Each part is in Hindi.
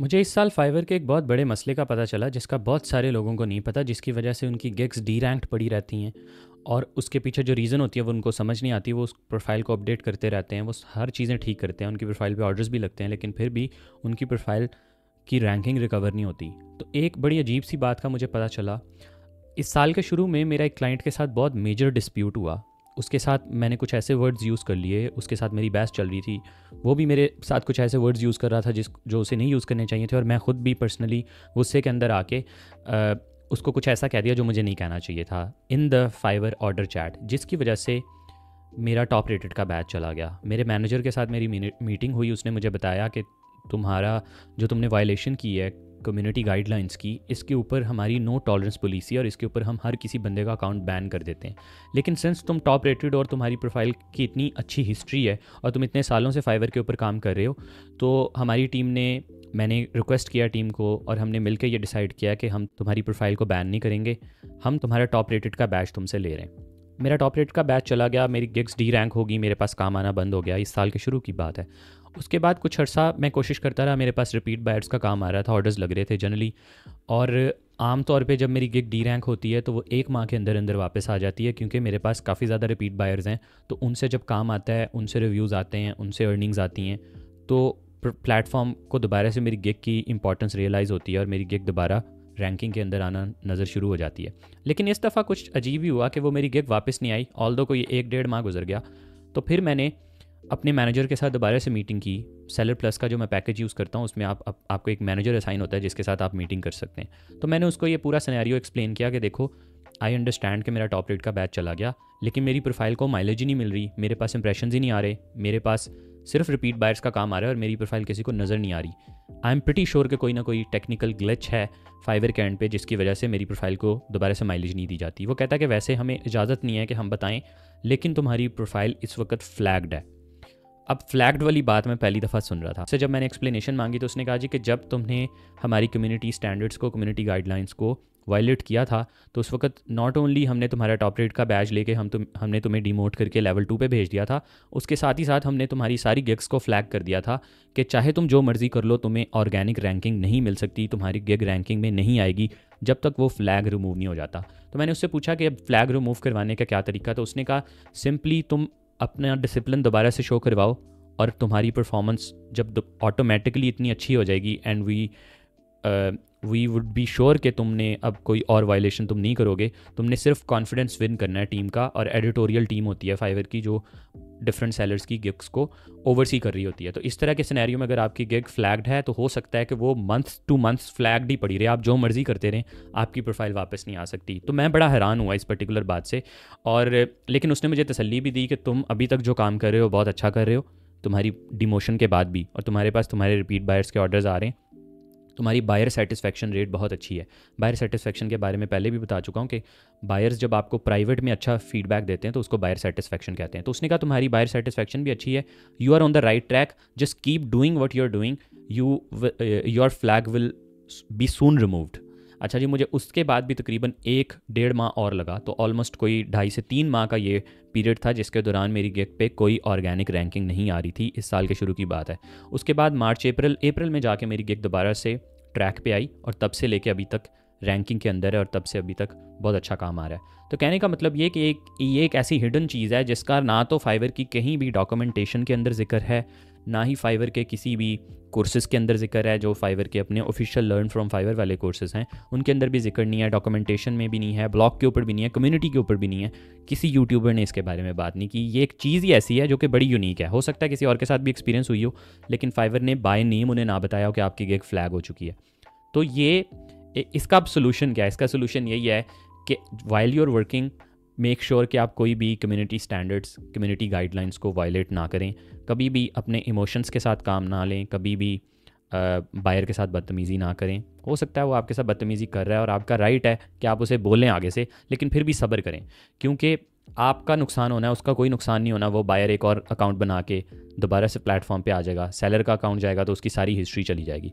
मुझे इस साल फाइवर के एक बहुत बड़े मसले का पता चला जिसका बहुत सारे लोगों को नहीं पता जिसकी वजह से उनकी गिग्स डी रैंक्ड पड़ी रहती हैं और उसके पीछे जो रीज़न होती है वो उनको समझ नहीं आती वो उस प्रोफाइल को अपडेट करते रहते हैं वो हर चीज़ें ठीक करते हैं उनकी प्रोफाइल पे ऑर्डर्स भी लगते हैं लेकिन फिर भी उनकी प्रोफाइल की रैंकिंग रिकवर नहीं होती तो एक बड़ी अजीब सी बात का मुझे पता चला इस साल के शुरू में मेरा एक क्लाइंट के साथ बहुत मेजर डिस्प्यूट हुआ उसके साथ मैंने कुछ ऐसे वर्ड्स यूज़ कर लिए उसके साथ मेरी बहस चल रही थी वो भी मेरे साथ कुछ ऐसे वर्ड्स यूज़ कर रहा था जिस जो उसे नहीं यूज़ करने चाहिए थे और मैं ख़ुद भी पर्सनली गुस्से के अंदर आके उसको कुछ ऐसा कह दिया जो मुझे नहीं कहना चाहिए था in the Fiverr order chat जिसकी वजह से मेरा टॉप रेटेड का बैच चला गया मेरे मैनेजर के साथ मेरी मीटिंग हुई उसने मुझे बताया कि तुम्हारा जो तुमने वायलेशन की है कम्युनिटी गाइडलाइंस की इसके ऊपर हमारी नो टॉलरेंस पॉलिसी और इसके ऊपर हम हर किसी बंदे का अकाउंट बैन कर देते हैं लेकिन सिंस तुम टॉप रेटेड और तुम्हारी प्रोफाइल की इतनी अच्छी हिस्ट्री है और तुम इतने सालों से फाइवर के ऊपर काम कर रहे हो तो हमारी टीम ने मैंने रिक्वेस्ट किया टीम को और हमने मिलकर ये डिसाइड किया कि हम तुम्हारी प्रोफाइल को बैन नहीं करेंगे हम तुम्हारा टॉप रेटेड का बैच तुमसे ले रहे हैं मेरा टॉप रेट का बैच चला गया मेरी गिग्स डी रैंक होगी मेरे पास काम आना बंद हो गया इस साल के शुरू की बात है उसके बाद कुछ अर्सा मैं कोशिश करता रहा मेरे पास रिपीट बैट्स का काम आ रहा था ऑर्डर्स लग रहे थे जनरली और आम तौर पे जब मेरी गिग डी रैंक होती है तो वो एक माह के अंदर अंदर वापस आ जाती है क्योंकि मेरे पास काफ़ी ज़्यादा रिपीट बायर्स हैं तो उनसे जब काम आता है उनसे रिव्यूज़ आते हैं उनसे अर्निंग्स आती हैं तो प्लेटफॉर्म को दोबारा से मेरी गिग की इंपॉर्टेंस रियलाइज़ होती है और मेरी गिग दोबारा रैंकिंग के अंदर आना नज़र शुरू हो जाती है लेकिन इस दफ़ा कुछ अजीब ही हुआ कि वो मेरी गिग वापस नहीं आई ऑल दो कोई एक डेढ़ माह गुजर गया तो फिर मैंने अपने मैनेजर के साथ दोबारा से मीटिंग की सेलर प्लस का जो मैं पैकेज यूज़ करता हूँ उसमें आप, आप आपको एक मैनेजर असाइन होता है जिसके साथ आप मीटिंग कर सकते हैं तो मैंने उसको ये पूरा सिनेरियो एक्सप्लेन किया कि देखो आई अंडरस्टैंड कि मेरा टॉप रेट का बैच चला गया लेकिन मेरी प्रोफाइल को माइलेज ही नहीं मिल रही मेरे पास इंप्रेशन ही नहीं आ रहे मेरे पास सिर्फ रिपीट बायर्स का काम आ रहा है और मेरी प्रोफाइल किसी को नज़र नहीं आ रही आई एम प्रटी श्योर कि कोई ना कोई टेक्निकल ग्लच है फाइवर के एंड पे जिसकी वजह से मेरी प्रोफाइल को दोबारा से माइलेज नहीं दी जाती वो कहता है कि वैसे हमें इजाज़त नहीं है कि हम बताएं लेकिन तुम्हारी प्रोफाइल इस वक्त फ्लैग्ड है अब फ्लैग्ड वाली बात मैं पहली दफ़ा सुन रहा था उससे जब मैंने एक्सप्लेनेशन मांगी तो उसने कहा जी कि जब तुमने हमारी कम्युनिटी स्टैंडर्ड्स को कम्युनिटी गाइडलाइंस को वायलेट किया था तो उस वक्त नॉट ओनली हमने तुम्हारा टॉप रेट का बैज लेके हम तुम हमने तुम्हें डिमोट करके लेवल टू पे भेज दिया था उसके साथ ही साथ हमने तुम्हारी सारी गिग्स को फ्लैग कर दिया था कि चाहे तुम जो मर्ज़ी कर लो तुम्हें ऑर्गेनिक रैंकिंग नहीं मिल सकती तुम्हारी गिग रैंकिंग में नहीं आएगी जब तक वो फ्लैग रिमूव नहीं हो जाता तो मैंने उससे पूछा कि अब फ्लैग रिमूव करवाने का क्या तरीका तो उसने कहा सिंपली तुम अपना डिसिप्लिन दोबारा से शो करवाओ और तुम्हारी परफॉर्मेंस जब ऑटोमेटिकली इतनी अच्छी हो जाएगी and we we would be sure कि तुमने अब कोई और वायलेशन तुम नहीं करोगे तुमने सिर्फ कॉन्फिडेंस विन करना है टीम का और एडिटोरियल टीम होती है फाइवर की जो डिफरेंट सेलर्स की गिग्स को ओवरसी कर रही होती है तो इस तरह के सिनेरियो में अगर आपकी गिग फ्लैग्ड है तो हो सकता है कि वो मंथ टू मंथ फ्लैग्ड ही पड़ी रहे आप जो मर्ज़ी करते रहें आपकी प्रोफाइल वापस नहीं आ सकती तो मैं बड़ा हैरान हुआ इस पर्टिकुलर बात से और लेकिन उसने मुझे तसली भी दी कि तुम अभी तक जो काम कर रहे हो बहुत अच्छा कर रहे हो तुम्हारी डिमोशन के बाद भी और तुम्हारे पास तुम्हारे रिपीट बायर्स के ऑर्डर्स आ रहे हैं तुम्हारी बायर सेटिस्फैक्शन रेट बहुत अच्छी है बायर सेटिस्फैक्शन के बारे में पहले भी बता चुका हूँ कि बायर्स जब आपको प्राइवेट में अच्छा फीडबैक देते हैं तो उसको बायर सेटिस्फैक्शन कहते हैं तो उसने कहा तुम्हारी बायर सेटिस्फैक्शन भी अच्छी है you are on the right track just keep doing what you are doing you your flag will be soon removed अच्छा जी मुझे उसके बाद भी तकरीबन एक डेढ़ माह और लगा तो ऑलमोस्ट कोई ढाई से तीन माह का ये पीरियड था जिसके दौरान मेरी गेक पे कोई ऑर्गेनिक रैंकिंग नहीं आ रही थी इस साल के शुरू की बात है उसके बाद मार्च अप्रैल अप्रैल में जाके मेरी गेक दोबारा से ट्रैक पे आई और तब से लेके अभी तक रैंकिंग के अंदर है और तब से अभी तक बहुत अच्छा काम आ रहा है तो कहने का मतलब ये कि एक ये एक ऐसी हिडन चीज़ है जिसका ना तो फ़ाइबर की कहीं भी डॉक्यूमेंटेशन के अंदर जिक्र है ना ही फाइवर के किसी भी कोर्सेज़ के अंदर जिक्र है जो फाइवर के अपने ऑफिशियल लर्न फ्रॉम फाइवर वाले कोर्सेज़ हैं उनके अंदर भी जिक्र नहीं है डॉक्यूमेंटेशन में भी नहीं है ब्लॉग के ऊपर भी नहीं है कम्युनिटी के ऊपर भी नहीं है किसी यूट्यूबर ने इसके बारे में बात नहीं की ये एक चीज़ ही ऐसी है जो कि बड़ी यूनिक है हो सकता है किसी और के साथ भी एक्सपीरियंस हुई हो लेकिन फाइवर ने बाय नेम उन्हें ना बताया हो कि आपकी एक फ्लैग हो चुकी है तो ये इसका अब सोल्यूशन क्या है इसका सोल्यूशन यही है कि while you're working make sure sure कि आप कोई भी कम्युनिटी स्टैंडर्ड्स कम्युनिटी गाइडलाइंस को वायलेट ना करें कभी भी अपने इमोशंस के साथ काम ना लें कभी भी बायर के साथ बदतमीज़ी ना करें हो सकता है वो आपके साथ बदतमीज़ी कर रहा है और आपका राइट है कि आप उसे बोलें आगे से लेकिन फिर भी सब्र करें क्योंकि आपका नुकसान होना है उसका कोई नुकसान नहीं होना वो बायर एक और अकाउंट बना के दोबारा से प्लेटफॉर्म पे आ जाएगा सेलर का अकाउंट जाएगा तो उसकी सारी हिस्ट्री चली जाएगी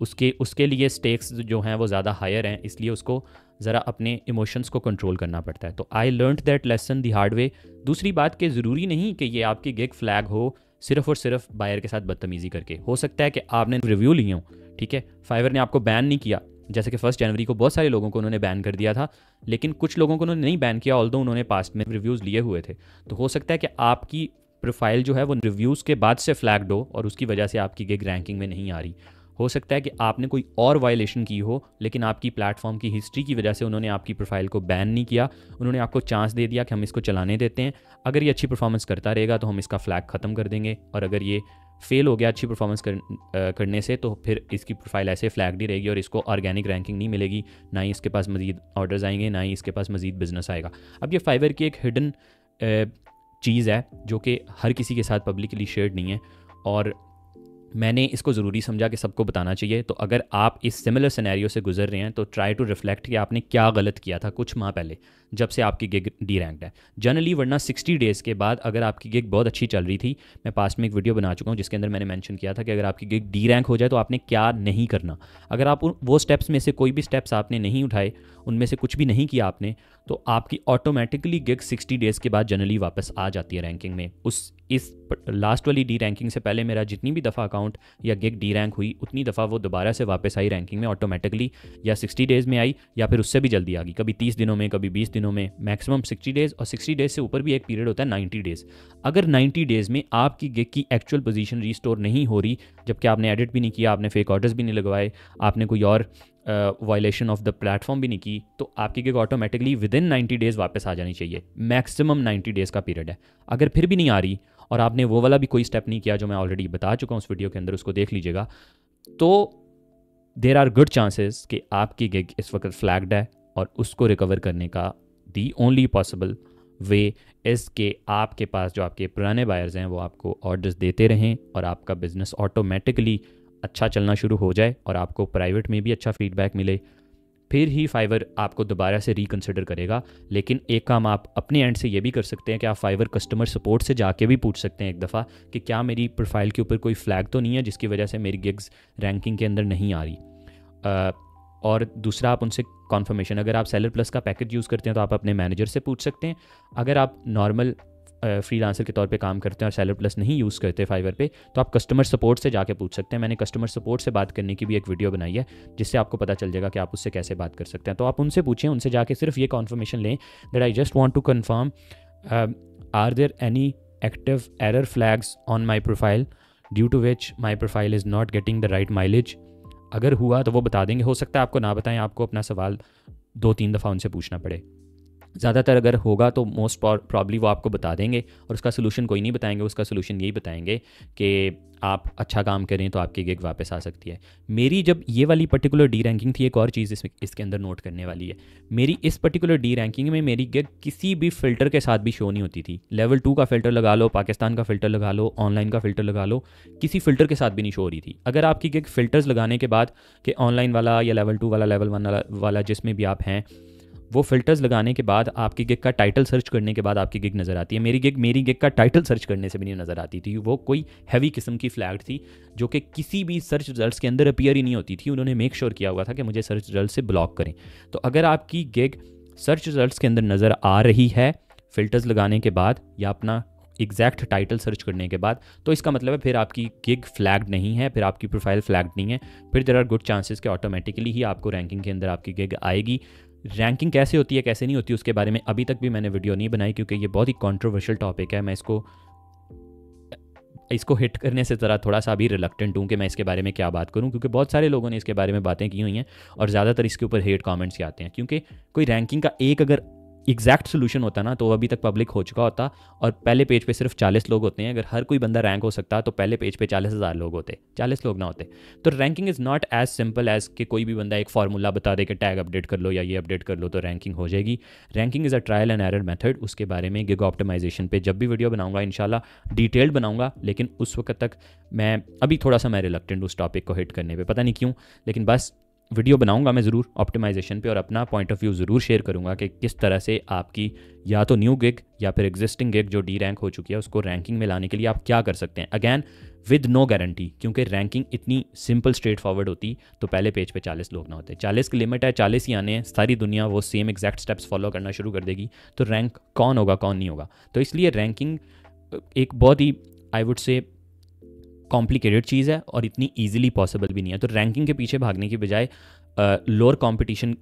उसके उसके लिए स्टेक्स जो हैं वो ज़्यादा हायर हैं इसलिए उसको ज़रा अपने इमोशंस को कंट्रोल करना पड़ता है तो I learn that lesson the hard way दूसरी बात कि ज़रूरी नहीं कि ये आपकी गिग फ्लैग हो सिर्फ और सिर्फ बायर के साथ बदतमीज़ी करके हो सकता है कि आपने रिव्यू लिए हो ठीक है फाइवर ने आपको बैन नहीं किया जैसे कि फर्स्ट जनवरी को बहुत सारे लोगों को उन्होंने बैन कर दिया था लेकिन कुछ लोगों को उन्होंने नहीं बैन किया ऑल उन्होंने पास्ट में रिव्यूज़ लिए हुए थे तो हो सकता है कि आपकी प्रोफाइल जो है वो रिव्यूज़ के बाद से फ्लैग्ड हो और उसकी वजह से आपकी गिग रैंकिंग में नहीं आ रही हो सकता है कि आपने कोई और वायलेशन की हो लेकिन आपकी प्लेटफॉर्म की हिस्ट्री की वजह से उन्होंने आपकी प्रोफाइल को बैन नहीं किया उन्होंने आपको चांस दे दिया कि हम इसको चलाने देते हैं अगर ये अच्छी परफॉर्मेंस करता रहेगा तो हम इसका फ्लैग ख़त्म कर देंगे और अगर ये फेल हो गया अच्छी परफॉर्मेंस कर, करने से तो फिर इसकी प्रोफाइल ऐसे फ्लैग नहीं रहेगी और इसको ऑर्गेनिक रैंकिंग नहीं मिलेगी ना ही इसके पास मजीद ऑर्डर्स आएंगे ना ही इसके पास मजीद बिजनेस आएगा अब ये फाइवर की एक हिडन चीज़ है जो कि हर किसी के साथ पब्लिकली शेयर नहीं है और मैंने इसको ज़रूरी समझा कि सबको बताना चाहिए तो अगर आप इस सिमिलर सिनेरियो से गुजर रहे हैं तो ट्राई टू रिफ्लेक्ट कि आपने क्या गलत किया था कुछ माह पहले जब से आपकी गिग डी रैंक है जनरली वरना 60 डेज़ के बाद अगर आपकी गिग बहुत अच्छी चल रही थी मैं पास्ट में एक वीडियो बना चुका हूँ जिसके अंदर मैंने मैंशन किया था कि अगर आपकी गिग डी रैंक हो जाए तो आपने क्या नहीं करना अगर आप वो स्टेप्स में से कोई भी स्टेप्स आपने नहीं उठाए उनमें से कुछ भी नहीं किया आपने तो आपकी ऑटोमेटिकली गिग सिक्सटी डेज़ के बाद जनरली वापस आ जाती है रैंकिंग में उस इस लास्ट वाली डी रैंकिंग से पहले मेरा जितनी भी दफ़ा अकाउंट या गिग डी रैंक हुई उतनी दफ़ा वो दोबारा से वापस आई रैंकिंग में ऑटोमेटिकली या 60 डेज़ में आई या फिर उससे भी जल्दी आ गई कभी 30 दिनों में कभी 20 दिनों में मैक्सिमम 60 डेज़ और 60 डेज़ से ऊपर भी एक पीरियड होता है नाइन्टी डेज़ अगर नाइन्टी डेज़ में आपकी गिग की एक्चुअल पोजीशन रिस्टोर नहीं हो रही जबकि आपने एडिट भी नहीं किया आपने फेक ऑर्डर्स भी नहीं लगवाए आपने कोई और वायलेशन ऑफ द प्लेटफॉर्म भी नहीं की तो आपकी gig automatically within ninety days वापस आ जानी चाहिए मैक्सिमम नाइन्टी डेज़ का पीरियड है अगर फिर भी नहीं आ रही और आपने वो वाला भी कोई स्टेप नहीं किया जो मैं ऑलरेडी बता चुका हूँ उस वीडियो के अंदर उसको देख लीजिएगा तो देर आर गुड चांसेस कि आपकी गिग इस वक्त फ्लैग्ड है और उसको रिकवर करने का दी ओनली पॉसिबल वे इस के आपके पास जो आपके पुराने बायर्स हैं वो आपको ऑर्डर्स देते रहें और आपका बिज़नेस ऑटोमेटिकली अच्छा चलना शुरू हो जाए और आपको प्राइवेट में भी अच्छा फीडबैक मिले फिर ही फाइवर आपको दोबारा से रिकन्सिडर करेगा लेकिन एक काम आप अपने एंड से ये भी कर सकते हैं कि आप फाइवर कस्टमर सपोर्ट से जाके भी पूछ सकते हैं एक दफ़ा कि क्या मेरी प्रोफाइल के ऊपर कोई फ्लैग तो नहीं है जिसकी वजह से मेरी गिग्स रैंकिंग के अंदर नहीं आ रही आ, और दूसरा आप उनसे कॉन्फर्मेशन अगर आप सेलर प्लस का पैकेज यूज़ करते हैं तो आप अपने मैनेजर से पूछ सकते हैं अगर आप नॉर्मल फ्री लांसर के तौर पे काम करते हैं और सैलर प्लस नहीं यूज़ करते फाइवर पे तो आप कस्टमर सपोर्ट से जाके पूछ सकते हैं मैंने कस्टमर सपोर्ट से बात करने की भी एक वीडियो बनाई है जिससे आपको पता चल जाएगा कि आप उससे कैसे बात कर सकते हैं तो आप उनसे पूछें उनसे जाके सिर्फ ये कॉन्फर्मेशन लें that I just want to confirm are there any active error flags on my profile due to which my profile is not getting the right mileage अगर हुआ तो वो बता देंगे हो सकता है आपको ना बताएं आपको अपना सवाल दो तीन दफ़ा उनसे पूछना पड़े ज़्यादातर अगर होगा तो मोस्ट प्रॉब्ली वो आपको बता देंगे और उसका सोल्यूशन कोई नहीं बताएंगे उसका सोल्यूशन यही बताएंगे कि आप अच्छा काम करें तो आपकी गिग वापस आ सकती है मेरी जब ये वाली पर्टिकुलर डी रैंकिंग थी एक और चीज़ इसमें इसके अंदर नोट करने वाली है मेरी इस पर्टिकुलर डी रैंकिंग में मेरी गिग किसी भी फ़िल्टर के साथ भी शो नहीं होती थी लेवल टू का फ़िल्टर लगा लो पाकिस्तान का फ़िल्टर लगा लो ऑनलाइन का फ़िल्टर लगा लो किसी फ़िल्टर के साथ भी नहीं शो हो रही थी अगर आपकी गिग फ़िल्टर्स लगाने के बाद कि ऑनलाइन वाला या लेवल टू वाला लेवल वन वाला जिसमें भी आप हैं वो फिल्टर्स लगाने के बाद आपकी गिग का टाइटल सर्च करने के बाद आपकी गिग नज़र आती है मेरी गिग मेरी गिग का टाइटल सर्च करने से भी नहीं नज़र आती थी वो कोई हैवी किस्म की फ्लैग थी जो कि किसी भी सर्च रिजल्ट के अंदर अपीयर ही नहीं होती थी उन्होंने मेक श्योर sure किया हुआ था कि मुझे सर्च रिजल्ट से ब्लॉक करें तो अगर आपकी गिग सर्च रिजल्ट के अंदर नज़र आ रही है फिल्टर्स लगाने के बाद या अपना एग्जैक्ट टाइटल सर्च करने के बाद तो इसका मतलब है फिर आपकी गिग फ्लैग्ड नहीं है फिर आपकी प्रोफाइल फ्लैग्ड नहीं है फिर देर आर गुड चांसेस के ऑटोमेटिकली ही आपको रैंकिंग के अंदर आपकी गिग आएगी रैंकिंग कैसे होती है कैसे नहीं होती उसके बारे में अभी तक भी मैंने वीडियो नहीं बनाई क्योंकि ये बहुत ही कॉन्ट्रोवर्शियल टॉपिक है मैं इसको इसको हिट करने से ज़रा थोड़ा सा अभी रिलक्टेंट हूँ कि मैं इसके बारे में क्या बात करूँ क्योंकि बहुत सारे लोगों ने इसके बारे में बातें की हुई हैं और ज़्यादातर इसके ऊपर हेट कॉमेंट्स ही आते हैं क्योंकि कोई रैंकिंग का एक अगर एग्जैक्ट सोल्यूशन होता ना तो अभी तक पब्लिक हो चुका होता और पहले पेज पे सिर्फ चालीस लोग होते हैं अगर हर कोई बंदा रैंक हो सकता तो पहले पेज पे चालीस हज़ार लोग होते चालीस लोग ना होते तो ranking is not as simple as कि कोई भी बंदा एक फार्मूला बता दे कि टैग अपडेट कर लो या ये अपडेट कर लो तो रैंकिंग हो जाएगी ranking is a trial and error method उसके बारे में गिग ऑप्टिमाइजेशन पर जब भी वीडियो बनाऊंगा इन डिटेल्ड बनाऊंगा लेकिन उस वक्त तक मैं अभी थोड़ा सा मैं रिलक्टेंट उस टॉपिक को हिट करने पर पता नहीं क्यों लेकिन बस वीडियो बनाऊंगा मैं ज़रूर ऑप्टिमाइजेशन पे और अपना पॉइंट ऑफ व्यू ज़रूर शेयर करूंगा कि किस तरह से आपकी या तो न्यू गिग या फिर एग्जिस्टिंग गिग जो डी रैंक हो चुकी है उसको रैंकिंग में लाने के लिए आप क्या कर सकते हैं अगैन विद नो गारंटी क्योंकि रैंकिंग इतनी सिंपल स्ट्रेट फॉरवर्ड होती तो पहले पेज पे 40 लोग ना होते 40 की लिमिट है 40 ही आने हैं सारी दुनिया वो सेम एग्जैक्ट स्टेप्स फॉलो करना शुरू कर देगी तो रैंक कौन होगा कौन नहीं होगा तो इसलिए रैंकिंग एक बहुत ही आई वुड से कॉम्प्लिकेटेड चीज़ है और इतनी ईजिली पॉसिबल भी नहीं है तो रैंकिंग के पीछे भागने की बजाय लोअर कॉम्पिटिशन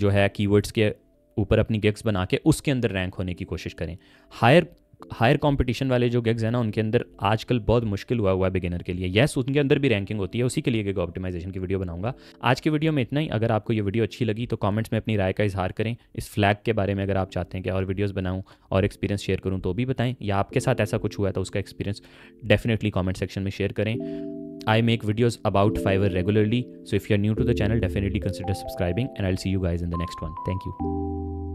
जो है कीवर्ड्स के ऊपर अपनी गिग्स बना के उसके अंदर रैंक होने की कोशिश करें हायर हायर कंपटीशन वाले जो गिग्स हैं ना उनके अंदर आजकल बहुत मुश्किल हुआ हुआ है बिगिनर के लिए यस उनके अंदर भी रैंकिंग होती है उसी के लिए गिग ऑप्टिमाइजेशन की वीडियो बनाऊंगा आज की वीडियो में इतना ही अगर आपको ये वीडियो अच्छी लगी तो कमेंट्स में अपनी राय का इजहार करें इस फ्लैग के बारे में अगर आप चाहते हैं कि और वीडियोज़ बनाऊँ और एक्सपीरियंस शेयर करूँ तो भी बताएं या आपके साथ ऐसा कुछ हुआ तो उसका एक्सपीरियंस डेफिनेटली कॉमेंट सेक्शन में शेयर करें make videos about Fiverr regularly so if you are new to the channel definitely consider subscribing and I see you guys in the next one thank you